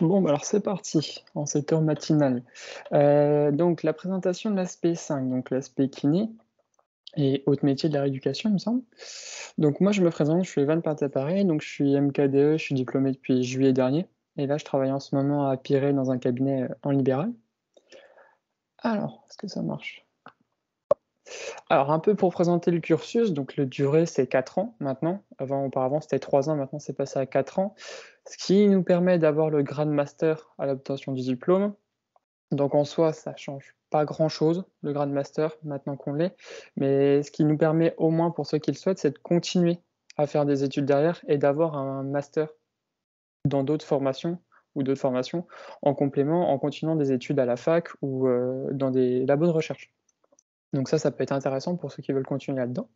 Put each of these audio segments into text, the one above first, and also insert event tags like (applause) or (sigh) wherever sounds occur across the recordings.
Bon, bah, alors c'est parti en cette heure matinale. Euh, donc, la présentation de l'aspect 5, donc l'aspect kiné et haute métier de la rééducation, il me semble. Donc, moi, je me présente, je suis Evan Partaparé, donc je suis MKDE, je suis diplômé depuis juillet dernier. Et là, je travaille en ce moment à Piré dans un cabinet euh, en libéral. Alors, est-ce que ça marche alors, un peu pour présenter le cursus, donc le durée, c'est 4 ans maintenant. Avant, auparavant, c'était 3 ans, maintenant, c'est passé à 4 ans. Ce qui nous permet d'avoir le grade master à l'obtention du diplôme. Donc, en soi, ça change pas grand-chose, le grade master, maintenant qu'on l'est. Mais ce qui nous permet, au moins pour ceux qui le souhaitent, c'est de continuer à faire des études derrière et d'avoir un master dans d'autres formations ou d'autres formations en complément, en continuant des études à la fac ou euh, dans des labos de recherche. Donc ça, ça peut être intéressant pour ceux qui veulent continuer là-dedans.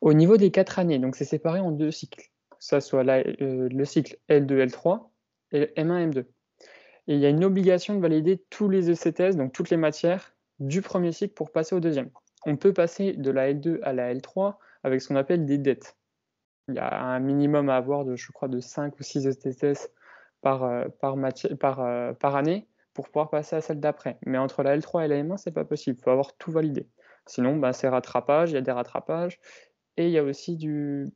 Au niveau des quatre années, donc c'est séparé en deux cycles, ça soit euh, le cycle L2, L3 et M1, M2. Et il y a une obligation de valider tous les ECTS, donc toutes les matières du premier cycle pour passer au deuxième. On peut passer de la L2 à la L3 avec ce qu'on appelle des dettes. Il y a un minimum à avoir de, je crois, de 5 ou 6 ECTS par, euh, euh, par année pour pouvoir passer à celle d'après. Mais entre la L3 et la M1, c'est pas possible. Il faut avoir tout validé. Sinon, bah, c'est rattrapage, il y a des rattrapages et il y a aussi du,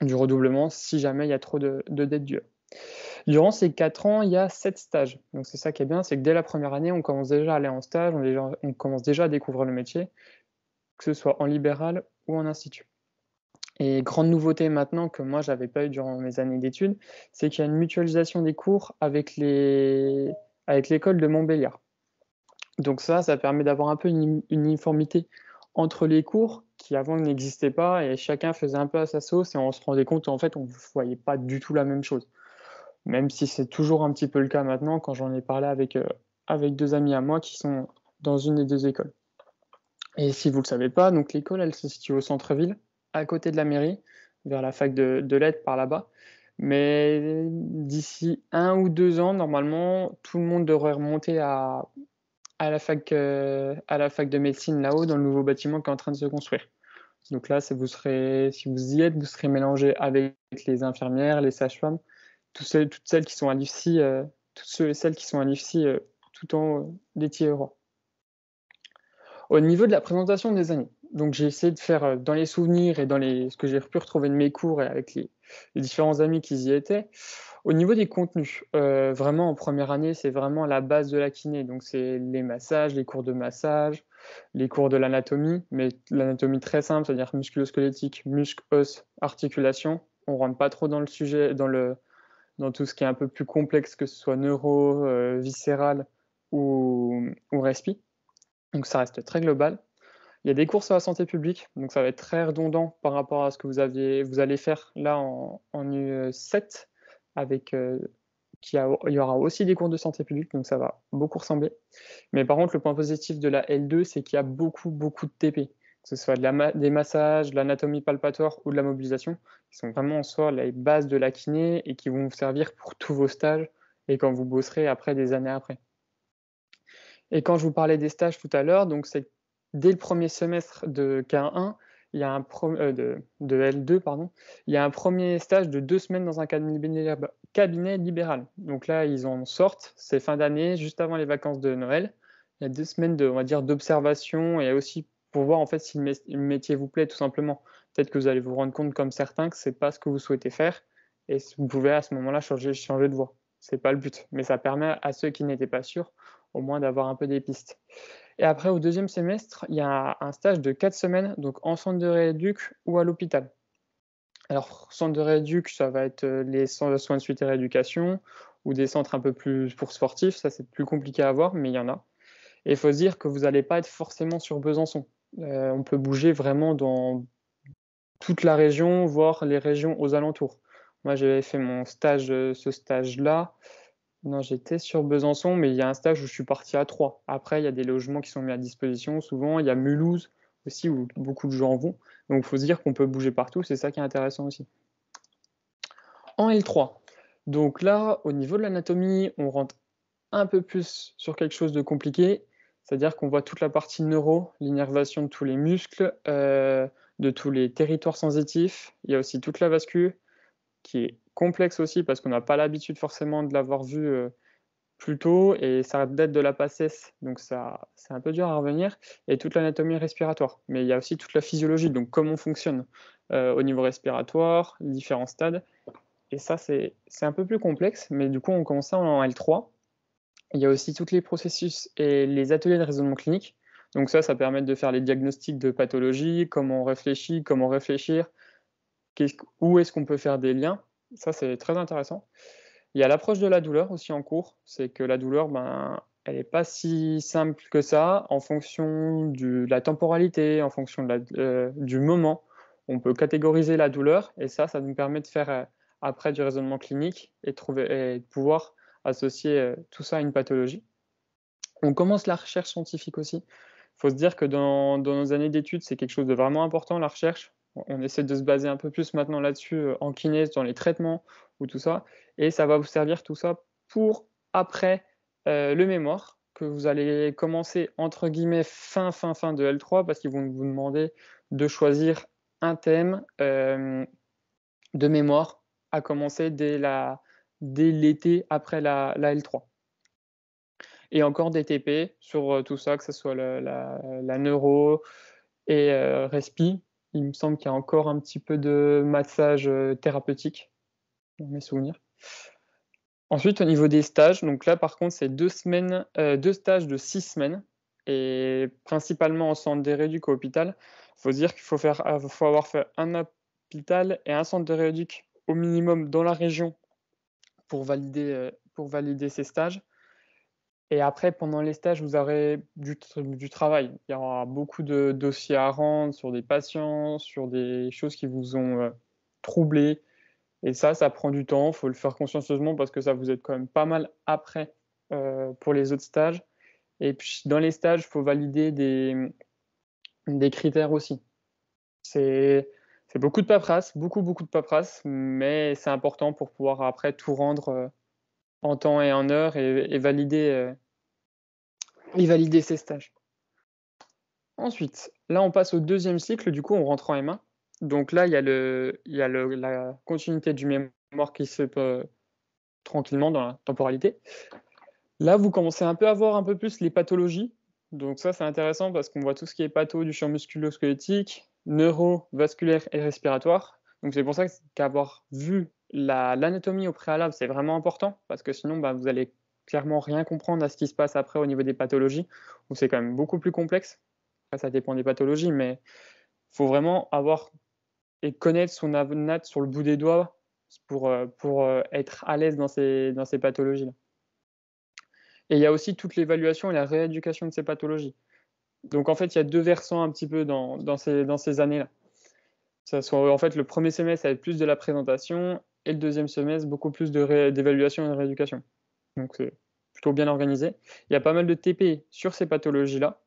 redoublement si jamais il y a trop de, dettes dues. Durant ces 4 ans, il y a 7 stages. Donc c'est ça qui est bien, c'est que dès la première année, on commence déjà à aller en stage, on, on, commence déjà à découvrir le métier, que ce soit en libéral ou en institut. Et grande nouveauté maintenant que moi je n'avais pas eu durant mes années d'études, c'est qu'il y a une mutualisation des cours avec les avec l'école de Montbéliard. Donc ça, ça permet d'avoir un peu une uniformité entre les cours qui avant n'existaient pas et chacun faisait un peu à sa sauce et on se rendait compte en fait on ne voyait pas du tout la même chose. Même si c'est toujours un petit peu le cas maintenant quand j'en ai parlé avec, euh, avec deux amis à moi qui sont dans une des deux écoles. Et si vous ne le savez pas, donc l'école elle se situe au centre-ville, à côté de la mairie, vers la fac de, de par là-bas. Mais d'ici un ou deux ans, normalement, tout le monde devrait remonter à, à, la, fac, euh, à la fac de médecine là-haut, dans le nouveau bâtiment qui est en train de se construire. Donc là, vous serez, si vous y êtes, vous serez mélangé avec les infirmières, les sages-femmes, toutes celles, toutes celles qui sont à l'UFC, euh, ceux et celles qui sont à euh, tout en haut des Au niveau de la présentation des années, donc j'ai essayé de faire euh, dans les souvenirs et dans les, ce que j'ai pu retrouver de mes cours et avec les, différents amis qui y étaient. Au niveau des contenus, euh, vraiment en première année, c'est vraiment la base de la kiné. Donc c'est les massages, les cours de massage, les cours de l'anatomie, mais l'anatomie très simple, c'est-à-dire musculosquelettique, muscle, os, articulation. On rentre pas trop dans le sujet, dans le, dans tout ce qui est un peu plus complexe, que ce soit neuro, euh, viscéral ou, ou respi. Donc ça reste très global. Il y a des cours sur la santé publique, donc ça va être très redondant par rapport à ce que vous, aviez, vous allez faire là en, U7, avec, euh, qui il y aura aussi des cours de santé publique, donc ça va beaucoup ressembler. Mais par contre, le point positif de la L2, c'est qu'il y a beaucoup, beaucoup de TP, que ce soit des massages, de l'anatomie palpatoire ou de la mobilisation, qui sont vraiment en soi les bases de la kiné et qui vont vous servir pour tous vos stages et quand vous bosserez après des années après. Et quand je vous parlais des stages tout à l'heure, donc c'est dès le premier semestre de K1, il y a un euh, de, L2, pardon, il y a un premier stage de deux semaines dans un cabinet, libéral. Donc là, ils en sortent, c'est fin d'année, juste avant les vacances de Noël. Il y a deux semaines de, on va dire, d'observation et aussi pour voir en fait si le, métier vous plaît tout simplement. Peut-être que vous allez vous rendre compte comme certains que c'est pas ce que vous souhaitez faire et vous pouvez à ce moment-là changer, changer de voie. C'est pas le but, mais ça permet à ceux qui n'étaient pas sûrs au moins d'avoir un peu des pistes. Et après, au deuxième semestre, il y a un stage de quatre semaines, donc en centre de rééducation ou à l'hôpital. Alors, centre de rééducation, ça va être euh, les centres de soins de suite et rééducation ou des centres un peu plus pour sportifs. Ça, c'est plus compliqué à voir, mais il y en a. Et il faut se dire que vous n'allez pas être forcément sur Besançon. Euh, on peut bouger vraiment dans toute la région, voire les régions aux alentours. Moi, j'avais fait mon stage, euh, ce stage-là, non, j'étais sur Besançon, mais il y a un stage où je suis parti à 3. Après, il y a des logements qui sont mis à disposition souvent. Il y a Mulhouse aussi où beaucoup de gens vont. Donc, il faut se dire qu'on peut bouger partout. C'est ça qui est intéressant aussi. En L3, donc là, au niveau de l'anatomie, on rentre un peu plus sur quelque chose de compliqué. C'est-à-dire qu'on voit toute la partie neuro, l'innervation de tous les muscles, euh, de tous les territoires sensitifs. Il y a aussi toute la vascule qui est complexe aussi parce qu'on n'a pas l'habitude forcément de l'avoir vu euh, plus tôt et ça date de la passesse, donc ça c'est un peu dur à revenir. Et toute l'anatomie respiratoire, mais il y a aussi toute la physiologie, donc comment on fonctionne euh, au niveau respiratoire, différents stades. Et ça c'est un peu plus complexe, mais du coup on commence ça en L3. Il y a aussi tous les processus et les ateliers de raisonnement clinique. Donc ça, ça permet de faire les diagnostics de pathologie, comment on réfléchit, comment réfléchir, où est-ce qu'on peut faire des liens ça, c'est très intéressant. Il y a l'approche de la douleur aussi en cours. C'est que la douleur, ben, elle n'est pas si simple que ça. En fonction de la temporalité, en fonction euh, du moment, on peut catégoriser la douleur. Et ça, ça nous permet de faire euh, après du raisonnement clinique et, trouver, et de pouvoir associer euh, tout ça à une pathologie. On commence la recherche scientifique aussi. Il faut se dire que dans nos années d'études, c'est quelque chose de vraiment important, la recherche on essaie de se baser un peu plus maintenant là-dessus euh, en kinés dans les traitements ou tout ça. Et ça va vous servir tout ça pour après euh, le mémoire que vous allez commencer entre guillemets fin fin fin de L3 parce qu'ils vont vous demander de choisir un thème euh, de mémoire à commencer dès dès l'été après la, L3 et encore des TP sur tout ça que ce soit la, neuro et respi il me semble qu'il y a encore un petit peu de massage euh, thérapeutique, dans mes souvenirs. Ensuite, au niveau des stages, donc là par contre, c'est deux, semaines, euh, deux stages de six semaines, et principalement en centre des réduc au hôpital. Il faut dire qu'il faut, faire, euh, faut avoir fait un hôpital et un centre de rééduc au minimum dans la région pour valider, pour valider ces stages. Et après, pendant les stages, vous aurez du, du travail. Il y aura beaucoup de dossiers à rendre sur des patients, sur des choses qui vous ont euh, troublé. Et ça, ça prend du temps. Il faut le faire consciencieusement parce que ça vous aide quand même pas mal après euh, pour les autres stages. Et puis, dans les stages, il faut valider des, des critères aussi. C'est. C'est beaucoup de paperasse, beaucoup, beaucoup de paperasse, mais c'est important pour pouvoir après tout rendre euh, en temps et en heure et, et valider et valider ses stages. Ensuite, là, on passe au deuxième cycle, du coup, on rentre en M1. Donc là, il y a, le, la continuité du mémoire qui se fait euh, tranquillement dans la temporalité. Là, vous commencez un peu à voir un peu plus les pathologies. Donc ça, c'est intéressant parce qu'on voit tout ce qui est patho du champ musculo-squelettique, neuro, vasculaire et respiratoire. Donc c'est pour ça qu'avoir vu l'anatomie au préalable, c'est vraiment important parce que sinon, bah, vous allez clairement rien comprendre à ce qui se passe après au niveau des pathologies, où c'est quand même beaucoup plus complexe. ça dépend des pathologies, mais il faut vraiment avoir et connaître son avnat sur le bout des doigts pour, euh, pour euh, être à l'aise dans ces, dans ces pathologies-là. Et il y a aussi toute l'évaluation et la rééducation de ces pathologies. Donc en fait, il y a deux versants un petit peu dans, ces, dans ces années-là. En fait, le premier semestre, ça va être plus de la présentation et le deuxième semestre, beaucoup plus d'évaluation et de rééducation. Donc c'est plutôt bien organisé. Il y a pas mal de TP sur ces pathologies-là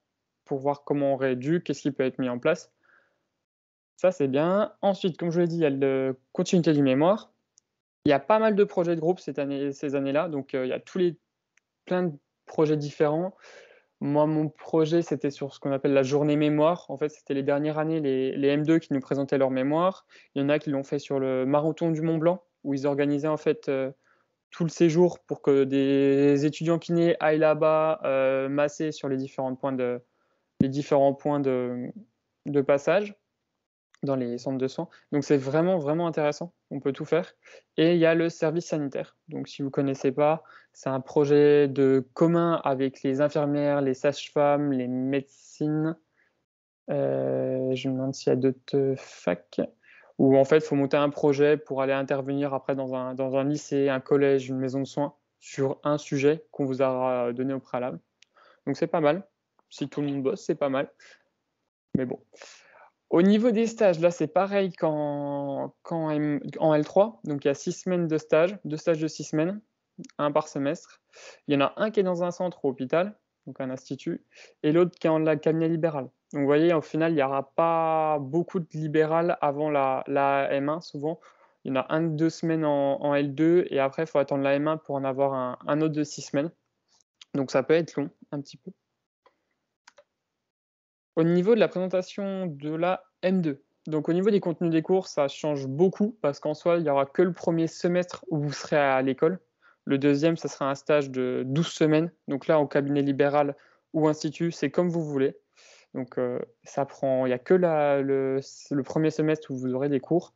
pour voir comment on réduit, qu'est-ce qui peut être mis en place. Ça, c'est bien. Ensuite, comme je l'ai dit, il y a la continuité du mémoire. Il y a pas mal de projets de groupe cette année, ces années-là. Donc, euh, il y a tous les, plein de projets différents. Moi, mon projet, c'était sur ce qu'on appelle la journée mémoire. En fait, c'était les dernières années, les, M2 qui nous présentaient leur mémoire. Il y en a qui l'ont fait sur le marathon du Mont Blanc, où ils organisaient en fait euh, tout le séjour pour que des étudiants kinés aillent là-bas euh, masser sur les différents points de, les différents points de, passage dans les centres de soins. Donc c'est vraiment vraiment intéressant, on peut tout faire. Et il y a le service sanitaire. Donc si vous connaissez pas, c'est un projet de commun avec les infirmières, les sages-femmes, les médecines. Euh, je me demande s'il y a d'autres facs où en fait, il faut monter un projet pour aller intervenir après dans un, lycée, un collège, une maison de soins sur un sujet qu'on vous aura euh, donné au préalable. Donc c'est pas mal. Si tout le monde bosse, c'est pas mal. Mais bon. Au niveau des stages, là c'est pareil qu'en en L3. Donc il y a six semaines de stages, deux stages de six semaines, un par semestre. Il y en a un qui est dans un centre ou hôpital, donc un institut, et l'autre qui est en la cabinet libéral. Donc vous voyez, au final, il n'y aura pas beaucoup de libérales avant la, M1 souvent. Il y en a un de deux semaines en, L2 et après, il faut attendre la M1 pour en avoir un, autre de six semaines. Donc ça peut être long un petit peu. Au niveau de la présentation de la M2, donc au niveau des contenus des cours, ça change beaucoup parce qu'en soi, il n'y aura que le premier semestre où vous serez à l'école. Le deuxième, ça sera un stage de 12 semaines. Donc là, au cabinet libéral ou institut, c'est comme vous voulez. Donc, euh, ça prend. Il n'y a que le, premier semestre où vous aurez des cours.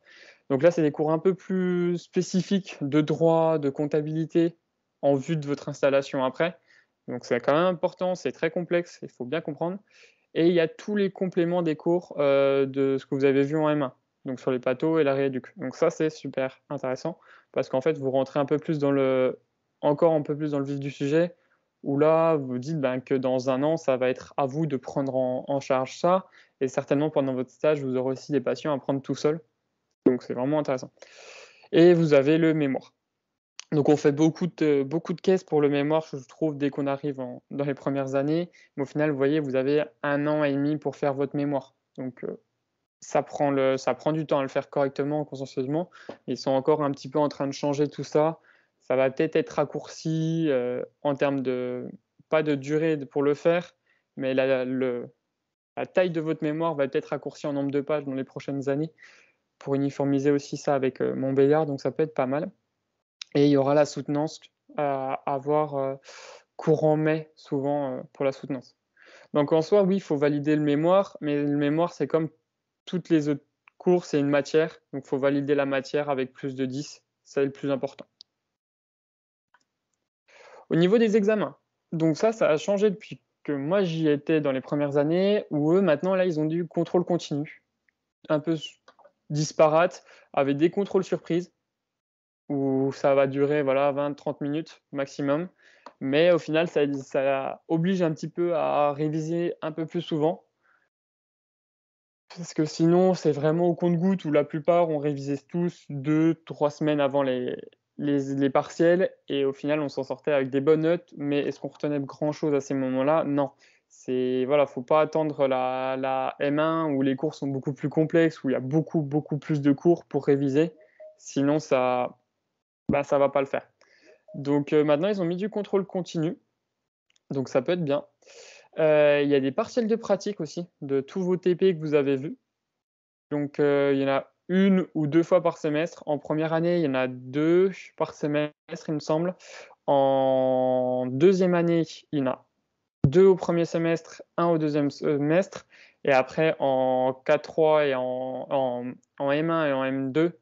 Donc là, c'est des cours un peu plus spécifiques de droit, de comptabilité, en vue de votre installation après. Donc, c'est quand même important. C'est très complexe. Il faut bien comprendre. Et il y a tous les compléments des cours euh, de ce que vous avez vu en M1, donc sur les plateaux et la rééduc. Donc ça, c'est super intéressant parce qu'en fait, vous rentrez un peu plus dans le, encore un peu plus dans le vif du sujet où là, vous dites ben, que dans un an, ça va être à vous de prendre en, charge ça. Et certainement, pendant votre stage, vous aurez aussi des patients à prendre tout seul. Donc, c'est vraiment intéressant. Et vous avez le mémoire. Donc, on fait beaucoup de, caisses pour le mémoire, je trouve, dès qu'on arrive dans les premières années. Mais au final, vous voyez, vous avez un an et demi pour faire votre mémoire. Donc, euh, ça prend, ça prend du temps à le faire correctement, consciencieusement. Ils sont encore un petit peu en train de changer tout ça ça va peut-être être raccourci euh, en termes de, pas de durée pour le faire, mais la, le, la taille de votre mémoire va peut-être raccourcie en nombre de pages dans les prochaines années pour uniformiser aussi ça avec euh, Montbéliard, donc ça peut être pas mal. Et il y aura la soutenance à avoir euh, courant mai, souvent pour la soutenance. Donc en soi, oui, il faut valider le mémoire, mais le mémoire, c'est comme toutes les autres cours, c'est une matière, donc il faut valider la matière avec plus de 10, c'est le plus important. Au niveau des examens, donc ça, ça a changé depuis que moi j'y étais dans les premières années, où eux, maintenant, là, ils ont du contrôle continu, un peu disparate, avec des contrôles surprises, où ça va durer voilà, 20-30 minutes maximum. Mais au final, ça, ça oblige un petit peu à réviser un peu plus souvent parce que sinon, c'est vraiment au compte-goutte où la plupart, ont révisé tous deux, trois semaines avant les, les, les, partiels et au final on s'en sortait avec des bonnes notes, mais est-ce qu'on retenait grand chose à ces moments-là Non. C'est voilà, faut pas attendre la, la, M1 où les cours sont beaucoup plus complexes, où il y a beaucoup beaucoup plus de cours pour réviser. Sinon ça, bah ça va pas le faire. Donc euh, maintenant ils ont mis du contrôle continu, donc ça peut être bien. Euh, il y a des partiels de pratique aussi de tous vos TP que vous avez vus. Donc euh, il y en a une ou deux fois par semestre. En première année, il y en a deux par semestre, il me semble. En deuxième année, il y en a deux au premier semestre, un au deuxième semestre. Et après, en K3 et en, M1 et en M2,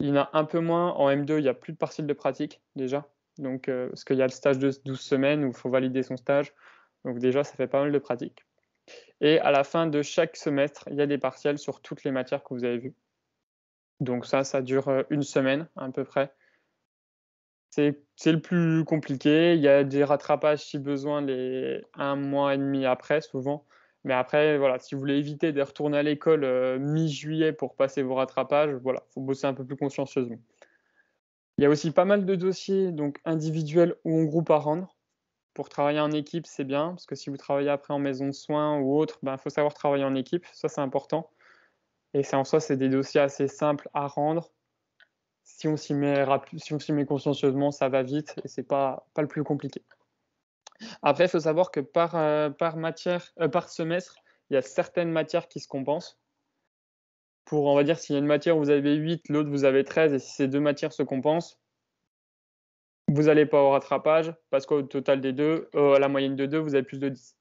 il y en a un peu moins. En M2, il n'y a plus de partiel de pratique déjà. Donc, euh, parce qu'il y a le stage de 12 semaines où il faut valider son stage. Donc, déjà, ça fait pas mal de pratique. Et à la fin de chaque semestre, il y a des partiels sur toutes les matières que vous avez vues. Donc ça, ça dure euh, une semaine à peu près. C'est le plus compliqué. Il y a des rattrapages si besoin les un mois et demi après, souvent. Mais après, voilà, si vous voulez éviter de retourner à l'école euh, mi-juillet pour passer vos rattrapages, voilà, faut bosser un peu plus consciencieusement. Il y a aussi pas mal de dossiers donc individuels ou en groupe à rendre. Pour travailler en équipe, c'est bien, parce que si vous travaillez après en maison de soins ou autre, il ben, faut savoir travailler en équipe, ça c'est important. Et en soi, c'est des dossiers assez simples à rendre. Si on s'y met, si on met consciencieusement, ça va vite et c'est pas, pas le plus compliqué. Après, il faut savoir que par, euh, par, matière, euh, par semestre, il y a certaines matières qui se compensent. Pour, on va dire, s'il y a une matière où vous avez 8, l'autre vous avez 13, et si ces deux matières se compensent, vous n'allez pas au rattrapage, parce qu'au total des deux, euh, à la moyenne de deux, vous avez plus de 10.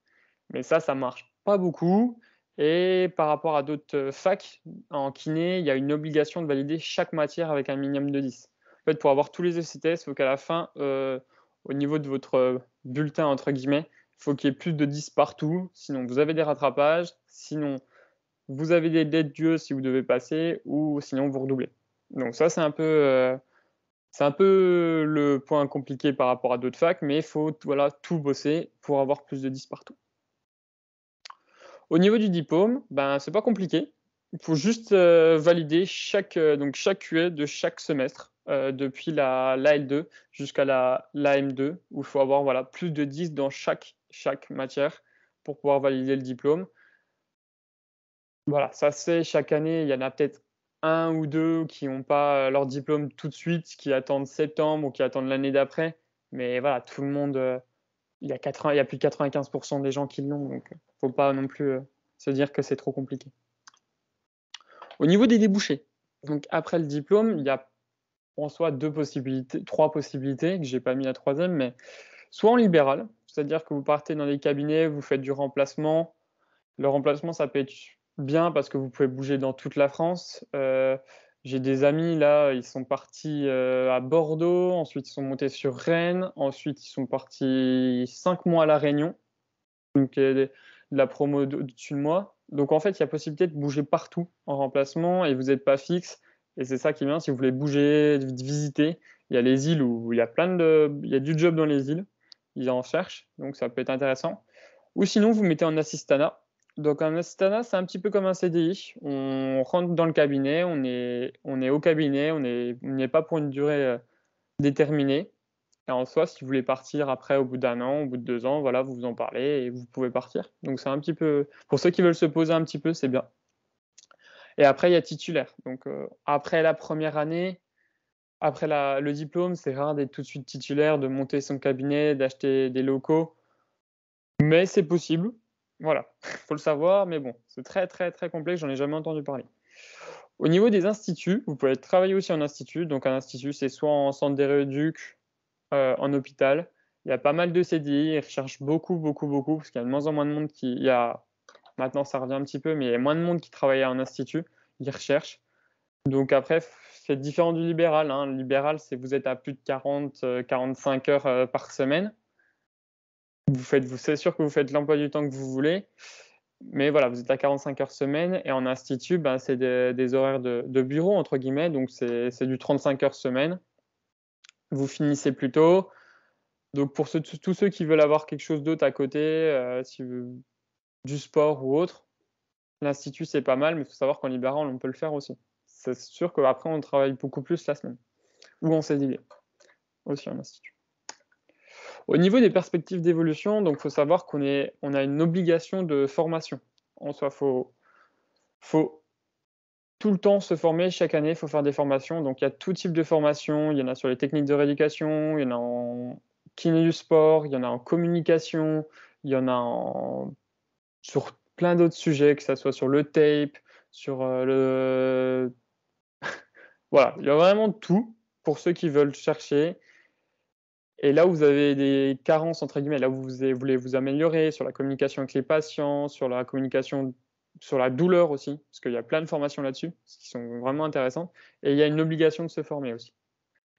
Mais ça, ça marche pas beaucoup. Et par rapport à d'autres euh, facs, en kiné, il y a une obligation de valider chaque matière avec un minimum de 10. En fait, pour avoir tous les ECTS, il faut qu'à la fin, euh, au niveau de votre euh, bulletin, entre guillemets, il faut qu'il y ait plus de 10 partout. Sinon, vous avez des rattrapages. Sinon, vous avez des dettes d'UE si vous devez passer ou sinon vous redoublez. Donc ça, c'est un peu, c'est un peu le point compliqué par rapport à d'autres facs, mais il faut voilà, tout bosser pour avoir plus de 10 partout. Au niveau du diplôme, ben, c'est pas compliqué. Il faut juste euh, valider chaque, euh, donc chaque QA e de chaque semestre, euh, depuis la, L2 jusqu'à la, la M2, où il faut avoir voilà, plus de 10 dans chaque, chaque matière pour pouvoir valider le diplôme. Voilà, ça c'est chaque année, il y en a peut-être un ou deux qui n'ont pas leur diplôme tout de suite, qui attendent septembre ou qui attendent l'année d'après. Mais voilà, tout le monde il y a plus de 95% des gens qui l'ont, donc il euh, ne faut pas non plus euh, se dire que c'est trop compliqué. Au niveau des débouchés, donc après le diplôme, il y a en soi deux possibilités, trois possibilités que je n'ai pas mis la troisième, mais soit en libéral, c'est-à-dire que vous partez dans des cabinets, vous faites du remplacement. Le remplacement, ça peut être bien parce que vous pouvez bouger dans toute la France. Euh, j'ai des amis là, ils sont partis euh, à Bordeaux, ensuite ils sont montés sur Rennes, ensuite ils sont partis cinq mois à La Réunion, donc euh, de la promo au-dessus de moi. Donc en fait, il y a possibilité de bouger partout en remplacement et vous n'êtes pas fixe. Et c'est ça qui vient si vous voulez bouger, visiter, il y a les îles où il y a plein de, il y a du job dans les îles, ils en cherchent, donc ça peut être intéressant. Ou sinon, vous mettez en assistana, donc un assistant, c'est un petit peu comme un CDI. On rentre dans le cabinet, on est, on est au cabinet, on n'est pas pour une durée euh, déterminée. Et en soi, si vous voulez partir après, au bout d'un an, au bout de deux ans, voilà, vous vous en parlez et vous pouvez partir. Donc c'est un petit peu, pour ceux qui veulent se poser un petit peu, c'est bien. Et après, il y a titulaire. Donc euh, après la première année, après le diplôme, c'est rare d'être tout de suite titulaire, de monter son cabinet, d'acheter des locaux. Mais c'est possible. Voilà, (laughs) faut le savoir, mais bon, c'est très très très complexe, j'en ai jamais entendu parler. Au niveau des instituts, vous pouvez travailler aussi en institut. Donc un institut, c'est soit en centre des euh, en hôpital. Il y a pas mal de CDI, ils recherchent beaucoup, beaucoup, beaucoup, parce qu'il y a de moins en moins de monde qui... y a... Maintenant, ça revient un petit peu, mais il y a moins de monde qui travaille en institut, ils recherchent. Donc après, c'est différent du libéral. Hein. Le libéral, c'est vous êtes à plus de 40, 45 euh, heures euh, par semaine c'est sûr que vous faites l'emploi du temps que vous voulez, mais voilà, vous êtes à 45 heures semaine et en institut, bah, c'est des, horaires de, bureau, entre guillemets, donc c'est du 35 heures semaine. Vous finissez plus tôt. Donc pour tous ceux qui veulent avoir quelque chose d'autre à côté, euh, du sport ou autre, l'institut c'est pas mal, mais il faut savoir qu'en libérant, on peut le faire aussi. C'est sûr qu'après, on travaille beaucoup plus la semaine ou en bien, aussi en institut. Au niveau des perspectives d'évolution, donc faut savoir qu'on est, on a une obligation de formation. En soi, faut, faut tout le temps se former. Chaque année, il faut faire des formations. Donc, il y a tout type de formation. Il y en a sur les techniques de rééducation, il y en a en kiné du sport, il y en a en communication, il y en a sur plein d'autres sujets, que ce soit sur le tape, sur euh, le. (laughs) voilà, il y a vraiment tout pour ceux qui veulent chercher. Et là où vous avez des carences, entre guillemets, là où vous voulez vous améliorer sur la communication avec les patients, sur la communication sur la douleur aussi, parce qu'il y a plein de formations là-dessus, qui sont vraiment intéressantes. Et il y a une obligation de se former aussi.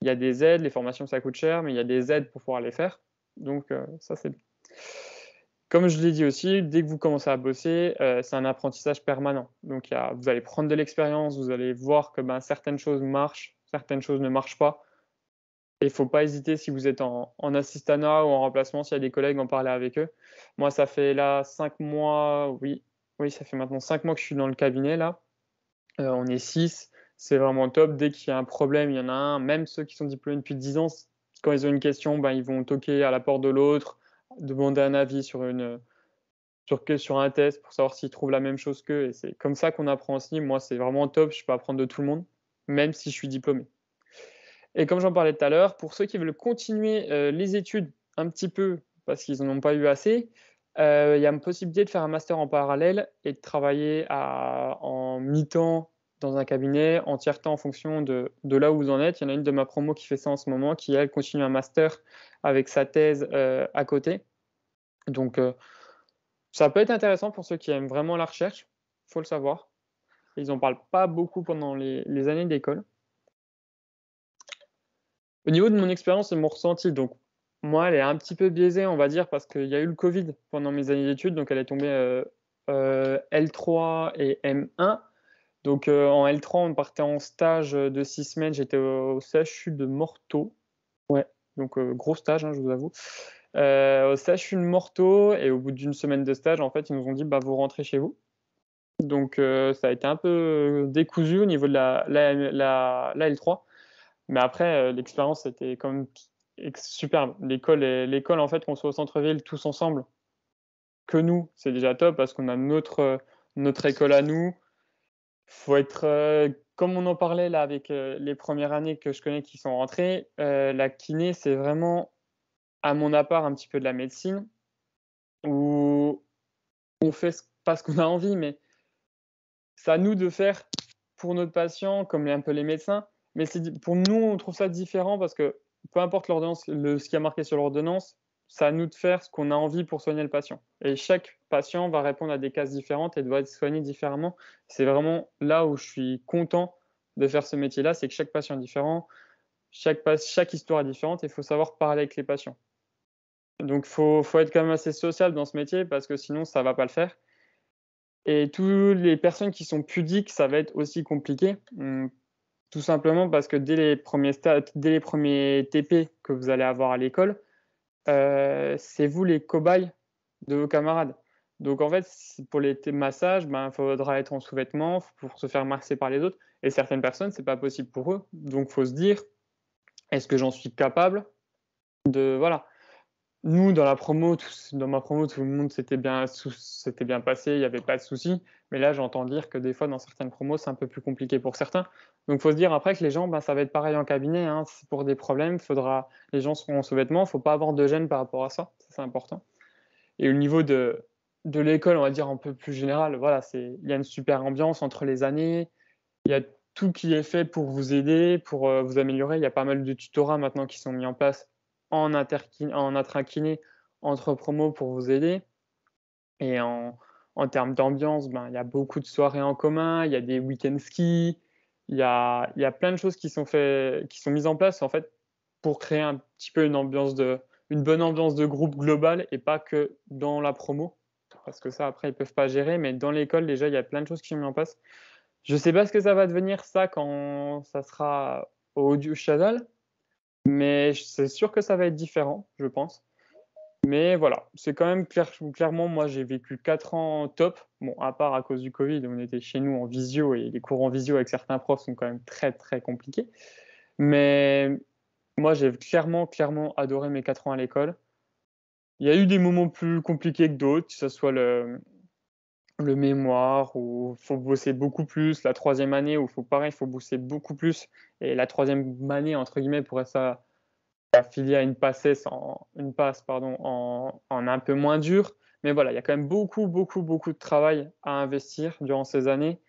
Il y a des aides, les formations ça coûte cher, mais il y a des aides pour pouvoir les faire. Donc euh, ça c'est Comme je l'ai dit aussi, dès que vous commencez à bosser, euh, c'est un apprentissage permanent. Donc vous allez prendre de l'expérience, vous allez voir que ben, certaines choses marchent, certaines choses ne marchent pas il ne faut pas hésiter si vous êtes en, en assistana ou en remplacement, s'il y a des collègues, en parler avec eux. Moi, ça fait là cinq mois, oui, oui, ça fait maintenant cinq mois que je suis dans le cabinet là. Euh, on est six, c'est vraiment top. Dès qu'il y a un problème, il y en a un. Même ceux qui sont diplômés depuis dix ans, quand ils ont une question, ben, ils vont toquer à la porte de l'autre, demander un avis sur une sur, sur un test pour savoir s'ils trouvent la même chose qu'eux. Et c'est comme ça qu'on apprend aussi. Moi, c'est vraiment top. Je peux apprendre de tout le monde, même si je suis diplômé. Et comme j'en parlais tout à l'heure, pour ceux qui veulent continuer euh, les études un petit peu parce qu'ils n'en ont pas eu assez, euh, il y a une possibilité de faire un master en parallèle et de travailler en mi-temps dans un cabinet, en tiers-temps en fonction de, là où vous en êtes. Il y en a une de ma promo qui fait ça en ce moment, qui elle continue un master avec sa thèse euh, à côté. Donc ça peut être intéressant pour ceux qui aiment vraiment la recherche, il faut le savoir. Ils n'en parlent pas beaucoup pendant les années d'école. Au niveau de mon expérience et mon ressenti, donc moi, elle est un petit peu biaisée, on va dire, parce qu'il y a eu le Covid pendant mes années d'études, donc elle est tombée euh, euh, L3 et M1. Donc euh, en L3, on partait en stage de six semaines, j'étais au, CHU de Morteau. Ouais, donc gros stage, hein, je vous avoue. au CHU de Morteau, et au bout d'une semaine de stage, en fait, ils nous ont dit, bah, vous rentrez chez vous. Donc ça a été un peu décousu au niveau de la L3 mais après, euh, l'expérience était quand même superbe. L'école, l'école en fait, qu'on soit au centre-ville tous ensemble, que nous, c'est déjà top parce qu'on a notre, notre école à nous. Faut être, euh, comme on en parlait là avec euh, les premières années que je connais qui sont rentrées, la kiné, c'est vraiment, à mon appart, un petit peu de la médecine où on fait pas ce qu'on a envie, mais c'est à nous de faire pour notre patient, comme un peu les médecins. Mais pour nous, on trouve ça différent parce que peu importe l'ordonnance, ce qui a marqué sur l'ordonnance, c'est à nous de faire ce qu'on a envie pour soigner le patient. Et chaque patient va répondre à des cases différentes et doit être soigné différemment. C'est vraiment là où je suis content de faire ce métier-là, c'est que chaque patient est différent, chaque, chaque histoire est différente et il faut savoir parler avec les patients. Donc il faut, faut, être quand même assez social dans ce métier parce que sinon ça ne va pas le faire. Et toutes les personnes qui sont pudiques, ça va être aussi compliqué hum, tout simplement parce que dès les premiers, dès les premiers TP que vous allez avoir à l'école, euh, c'est vous les cobayes de vos camarades. Donc en fait, pour les massages, ben, il faudra être en sous-vêtements pour se faire masser par les autres. Et certaines personnes, c'est pas possible pour eux. Donc il faut se dire, est-ce que j'en suis capable de voilà nous, dans la promo, dans ma promo, tout le monde s'était bien, s'était bien passé, il n'y avait pas de soucis. Mais là, j'entends dire que des fois, dans certaines promos, c'est un peu plus compliqué pour certains. Donc, il faut se dire après que les gens, ben, ça va être pareil en cabinet. Hein. Pour des problèmes, faudra, les gens seront en sous-vêtements. Il ne Faut pas avoir de gêne par rapport à ça. c'est important. Et au niveau de, l'école, on va dire un peu plus général, voilà, il y a une super ambiance entre les années. Il y a tout qui est fait pour vous aider, pour euh, vous améliorer. Il y a pas mal de tutorats maintenant qui sont mis en place en, en kiné entre promos pour vous aider. Et en, en termes d'ambiance, ben, il y a beaucoup de soirées en commun, il y a des week-ends ski, il y a, y a, plein de choses qui sont, fait, qui sont mises en place en fait pour créer un petit peu une ambiance de une bonne ambiance de groupe globale et pas que dans la promo parce que ça après ils peuvent pas gérer mais dans l'école déjà il y a plein de choses qui sont mises en place je sais pas ce que ça va devenir ça quand ça sera au Audio mais c'est sûr que ça va être différent, je pense. Mais voilà, c'est quand même clairement, moi j'ai vécu 4 ans top. Bon, à part à cause du Covid, on était chez nous en visio et les cours en visio avec certains profs sont quand même très très compliqués. Mais moi j'ai clairement, clairement adoré mes 4 ans à l'école. Il y a eu des moments plus compliqués que d'autres, que ce soit le, le mémoire où faut bosser beaucoup plus, la troisième année où faut pareil, faut bosser beaucoup plus et la troisième année entre guillemets pourrait ça affilier à une passée en une passe pardon en, en un peu moins dur. Mais voilà, il y a quand même beaucoup beaucoup beaucoup de travail à investir durant ces années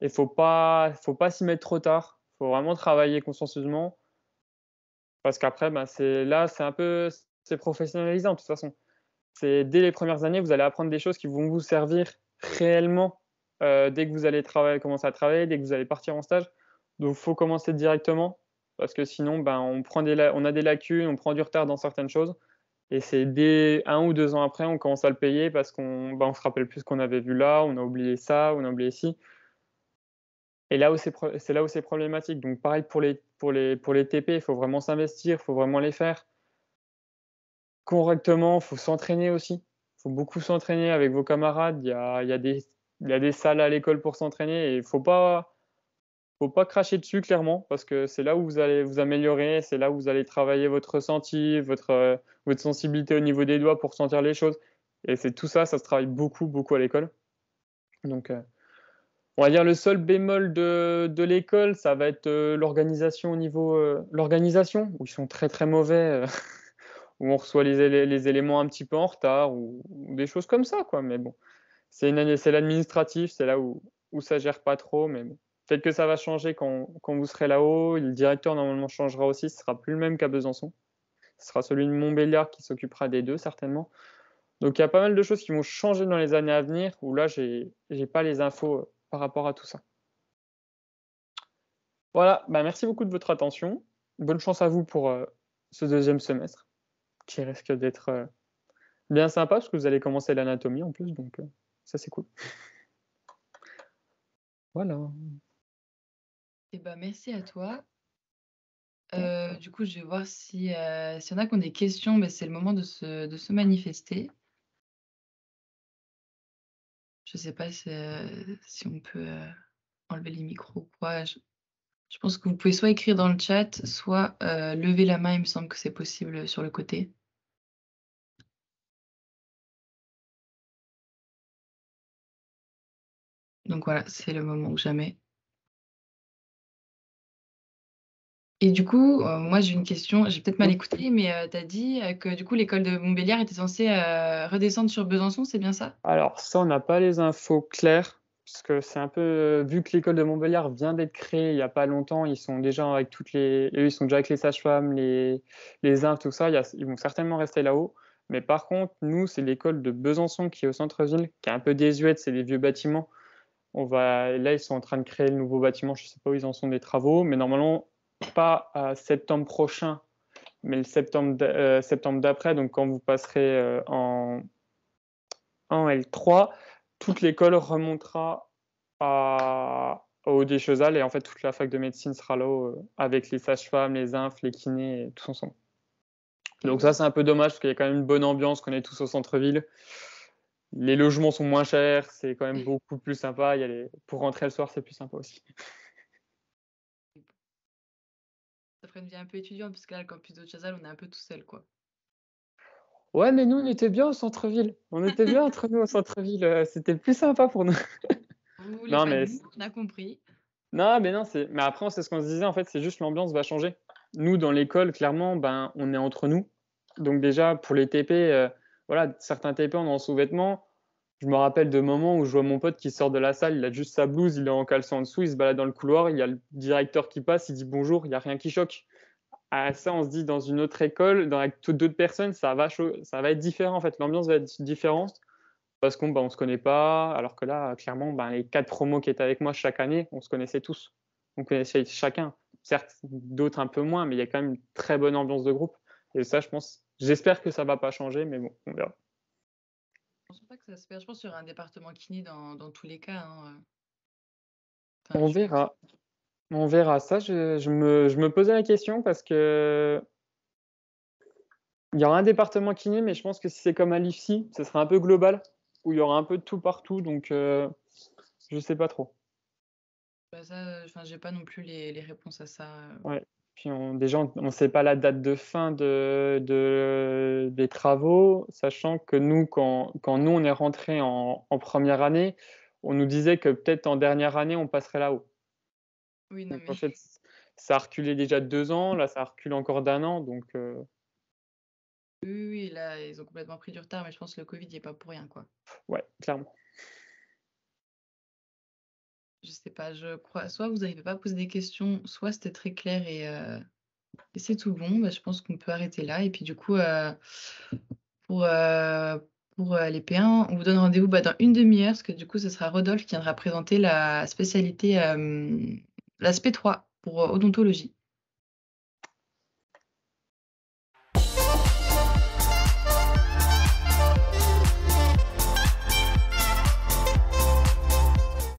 et faut pas faut pas s'y mettre trop tard. Faut vraiment travailler consciencieusement parce qu'après ben, c'est là c'est un peu c'est professionnalisant de toute façon. C'est dès les premières années vous allez apprendre des choses qui vont vous servir réellement euh, dès que vous allez travailler, commencer à travailler, dès que vous allez partir en stage. Donc, faut commencer directement parce que sinon, ben, on, prend des on a des lacunes, on prend du retard dans certaines choses. Et c'est dès un ou deux ans après, on commence à le payer parce qu'on ben, on se rappelle plus ce qu'on avait vu là, on a oublié ça, on a oublié ci. Et là où c'est là où c'est problématique. Donc pareil pour les, pour les, pour les TP, il faut vraiment s'investir, il faut vraiment les faire correctement, il faut s'entraîner aussi faut beaucoup s'entraîner avec vos camarades. Il y a, des, salles à l'école pour s'entraîner et il faut pas, faut pas cracher dessus clairement parce que c'est là où vous allez vous améliorer, c'est là où vous allez travailler votre ressenti, votre, votre sensibilité au niveau des doigts pour sentir les choses. Et c'est tout ça, ça se travaille beaucoup, beaucoup à l'école. Donc, euh, on va dire le seul bémol de, l'école, ça va être euh, l'organisation au niveau euh, l'organisation où ils sont très très mauvais. (laughs) où on reçoit les, éléments un petit peu en retard ou, des choses comme ça, quoi. Mais bon, c'est l'administratif, c'est là où, où ça gère pas trop, mais Peut-être que ça va changer quand, vous serez là-haut. Le directeur, normalement, changera aussi. Ce sera plus le même qu'à Besançon. Ce sera celui de Montbéliard qui s'occupera des deux, certainement. Donc, il y a pas mal de choses qui vont changer dans les années à venir où là, j'ai n'ai pas les infos euh, par rapport à tout ça. Voilà, bah merci beaucoup de votre attention. Bonne chance à vous pour euh, ce deuxième semestre qui risque d'être euh, bien sympa parce que vous allez commencer l'anatomie en plus, donc euh, ça c'est cool. voilà. et eh ben, merci à toi. Euh, du coup, je vais voir si il s'il y en a qui ont des questions, c'est le moment de se, de se manifester. Je ne sais pas si, on peut enlever les micros ou quoi. Je pense que vous pouvez soit écrire dans le chat, soit euh, lever la main, il me semble que c'est possible sur le côté. Donc voilà, c'est le moment ou jamais. Et du coup, euh, moi j'ai une question, j'ai peut-être mal écouté, mais euh, tu as dit que du coup l'école de Montbéliard était censée redescendre sur Besançon, c'est bien ça Alors ça, on n'a pas les infos claires parce c'est un peu euh, vu que l'école de Montbéliard vient d'être créée il n'y a pas longtemps, ils sont déjà avec toutes les, ils sont déjà avec les sages-femmes, les les tout ça, ils vont certainement rester là-haut. Mais par contre, nous, c'est l'école de Besançon qui est au centre-ville, qui est un peu désuète, c'est des vieux bâtiments. On va, là, ils sont en train de créer le nouveau bâtiment, je ne sais pas où ils en sont des travaux, mais normalement, pas à septembre prochain, mais le septembre euh, d'après, donc quand vous passerez euh, en, en L3, toute l'école remontera à, au Chazal et en fait toute la fac de médecine sera là euh, avec les sages-femmes, les infes, les kinés, et tous ensemble. Donc ça c'est un peu dommage parce qu'il y a quand même une bonne ambiance, qu'on est tous au centre-ville. Les logements sont moins chers, c'est quand même beaucoup plus sympa. Pour rentrer le soir, c'est plus sympa aussi. Ça ferait une vie un peu étudiante puisque là, le campus de Chazal, on est un peu tout seul quoi. Ouais, mais nous, on était bien au centre-ville. On était bien entre nous au centre-ville. Euh, c'était plus sympa pour nous. non, mais... on a compris. Non, mais non, mais après, c'est ce qu'on se disait, en fait, c'est juste l'ambiance va changer. Nous, dans l'école, clairement, ben, on est entre nous. Donc déjà, pour les TP, euh, voilà, certains TP, on est en sous-vêtements. Je me rappelle de moments où je vois mon pote qui sort de la salle, il a juste sa blouse, il est en caleçon en dessous, il se balade dans le couloir, il y a le directeur qui passe, il dit bonjour, il n'y a rien qui choque. Ah, ça, on se dit dans une autre école, dans toutes d'autres personnes, ça va, ça va être différent. En fait, l'ambiance va être différente parce qu'on bah, ne se connaît pas. Alors que là, clairement, bah, les quatre promos qui étaient avec moi chaque année, on se connaissait tous. On connaissait chacun. Certes, d'autres un peu moins, mais il y a quand même une très bonne ambiance de groupe. Et ça, je pense, j'espère que ça ne va pas changer, mais bon, on verra. Je pense pas que ça se fait Je pense sur un département kiné dans, dans tous les cas. Hein. on verra. On verra ça. Je, me, posais la question parce que il y aura un département qui n'est, mais je pense que si c'est comme à l'IFSI, ce sera un peu global, où il y aura un peu de tout partout, donc euh, je ne sais pas trop. Je bah, n'ai j'ai pas non plus les, réponses à ça. Euh. Puis on, déjà, on ne sait pas la date de fin des travaux, sachant que nous, quand, nous, on est rentré en première année, on nous disait que peut-être en dernière année, on passerait là-haut. Oui, non, mais... ça a reculé déjà deux ans, là, ça recule encore d'un an. Donc, euh oui, là, ils ont complètement pris du retard, mais je pense que le Covid n'y est pas pour rien. quoi. Ouais, clairement. Je sais pas, je crois. Soit vous n'arrivez pas à poser des questions, soit c'était très clair et, euh, c'est tout bon. Bah, je pense qu'on peut arrêter là. Et puis, du coup, euh, pour pour les P1. On vous donne rendez-vous bah, dans une demi-heure, parce que du coup, ce sera Rodolphe qui viendra présenter la spécialité L'aspect 3 pour euh, odontologie.